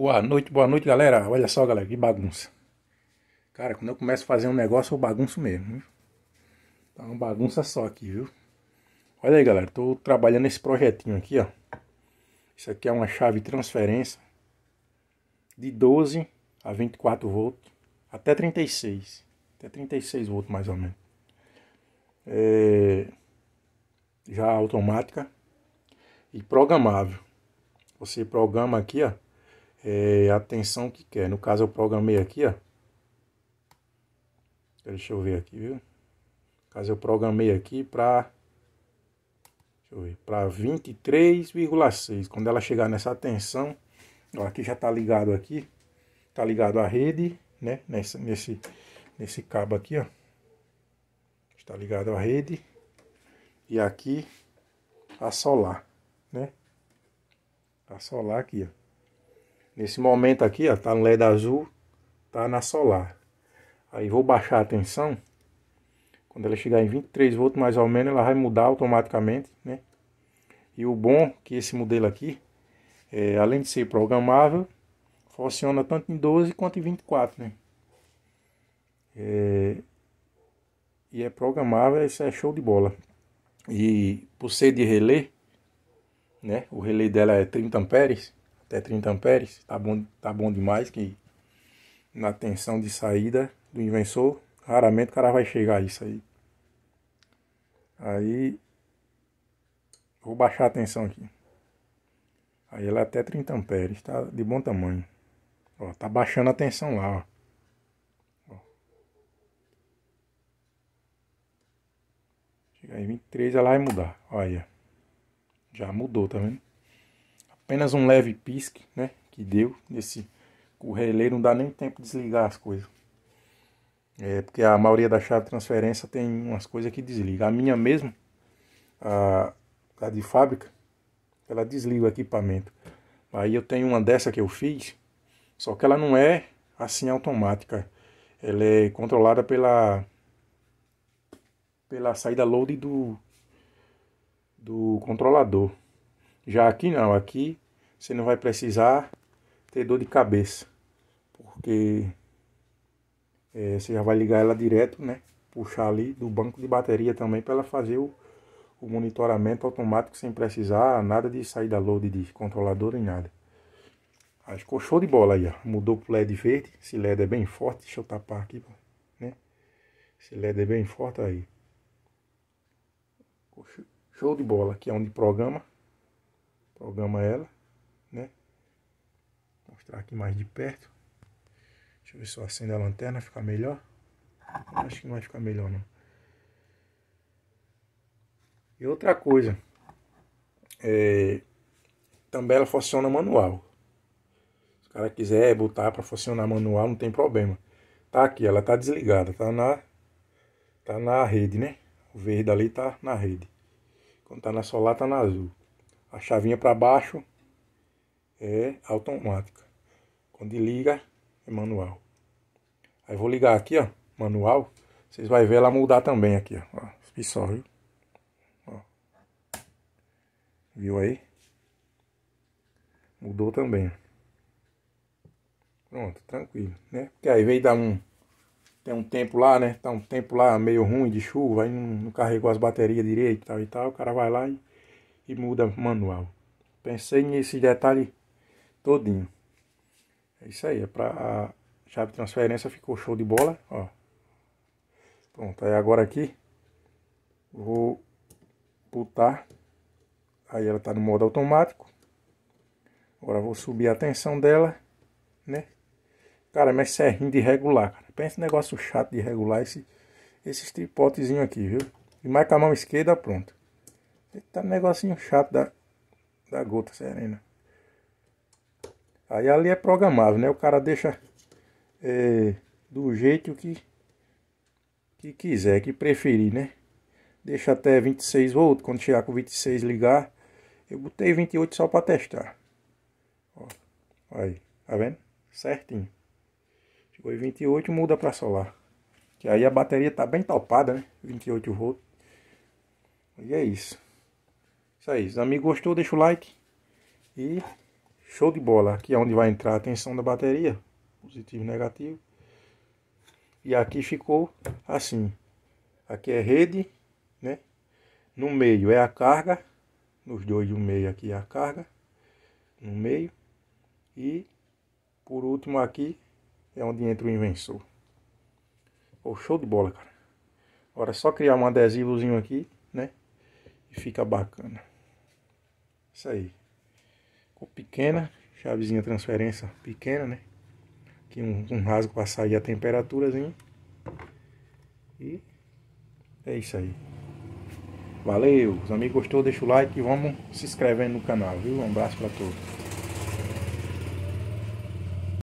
Boa noite, boa noite, galera. Olha só, galera, que bagunça. Cara, quando eu começo a fazer um negócio, eu bagunço mesmo. Viu? Tá uma bagunça só aqui, viu? Olha aí, galera, tô trabalhando esse projetinho aqui, ó. Isso aqui é uma chave transferência de 12 a 24 volts até 36. Até 36 volts, mais ou menos. É... Já automática e programável. Você programa aqui, ó é, a tensão que quer. No caso, eu programei aqui, ó. Deixa eu ver aqui, viu? No caso, eu programei aqui para para 23,6. Quando ela chegar nessa tensão, ó, aqui já está ligado aqui, está ligado à rede, né? Nesse, nesse, nesse cabo aqui, ó. Está ligado à rede e aqui a solar, né? A solar aqui, ó. Nesse momento aqui, ó, tá no LED azul, tá na solar. Aí vou baixar a tensão. Quando ela chegar em 23 volts mais ou menos, ela vai mudar automaticamente, né? E o bom é que esse modelo aqui, é, além de ser programável, funciona tanto em 12 quanto em 24, né? É, e é programável, isso é show de bola. E por ser de relé, né? O relé dela é 30 amperes até 30 amperes, tá bom, tá bom demais que na tensão de saída do inversor, raramente o cara vai chegar a isso aí. Aí vou baixar a tensão aqui. Aí ela é até 30 amperes, tá de bom tamanho. Ó, tá baixando a tensão lá, ó. ó. Chega em 23, ela vai mudar. Olha. Já mudou, tá vendo? Apenas um leve pisque, né? Que deu nesse correleiro, não dá nem tempo de desligar as coisas. É, porque a maioria da chave de transferência tem umas coisas que desliga. A minha mesmo, a, a de fábrica, ela desliga o equipamento. Aí eu tenho uma dessa que eu fiz, só que ela não é assim automática. Ela é controlada pela pela saída load do do controlador. Já aqui não, aqui você não vai precisar ter dor de cabeça, porque é, você já vai ligar ela direto, né? Puxar ali do banco de bateria também para ela fazer o, o monitoramento automático sem precisar nada de sair da load de controlador nem nada. Aí ficou show de bola aí, ó. Mudou pro LED verde. Esse LED é bem forte. Deixa eu tapar aqui, né? Esse LED é bem forte aí. Show de bola. Aqui é onde programa programa ela, né? Vou mostrar aqui mais de perto. Deixa eu ver se eu acendo a lanterna, ficar melhor. Eu acho que não vai ficar melhor não. E outra coisa, é, também ela funciona manual. Se o cara quiser botar para funcionar manual, não tem problema. Tá aqui, ela tá desligada, tá na tá na rede, né? O verde ali tá na rede. Quando tá na solar tá na azul a chavinha para baixo é automática. Quando liga, é manual. Aí vou ligar aqui, ó, manual. Vocês vão ver ela mudar também aqui, ó. ó Espissol, viu? Ó. Viu aí? Mudou também. Pronto, tranquilo, né? Porque aí veio dar um... Tem um tempo lá, né? Tá um tempo lá meio ruim de chuva, aí não, não carregou as baterias direito e tal e tal. O cara vai lá e e muda manual. Pensei nesse detalhe todinho. É isso aí, é para a chave de transferência ficou show de bola, ó. Pronto, aí agora aqui vou botar aí ela está no modo automático. Agora vou subir a tensão dela, né? Cara, mas serrinho é de regular, cara. Pensa negócio chato de regular esse, esses tripotezinho aqui, viu? E mais com a mão esquerda, pronto. Tá um negocinho chato da, da gota serena. Aí ali é programável, né? O cara deixa é, do jeito que, que quiser, que preferir, né? Deixa até 26 volts, quando chegar com 26 ligar. Eu botei 28 só para testar. Ó, aí, tá vendo? Certinho. Chegou em 28, muda para solar. Que aí a bateria tá bem topada, né? 28 volts. E é isso. Isso aí. Se o amigo gostou, deixa o like. E show de bola. Aqui é onde vai entrar a tensão da bateria. Positivo e negativo. E aqui ficou assim. Aqui é rede, né? No meio é a carga. Nos dois do meio aqui é a carga. No meio. E por último aqui é onde entra o inversor. Pô, show de bola, cara. Agora é só criar um adesivozinho aqui e fica bacana. Isso aí. com pequena, chavezinha transferência pequena, né? Aqui um, um rasgo para sair a temperaturazinha. E é isso aí. Valeu, os amigos gostou, deixa o like e vamos se inscrevendo no canal, viu? Um abraço para todos.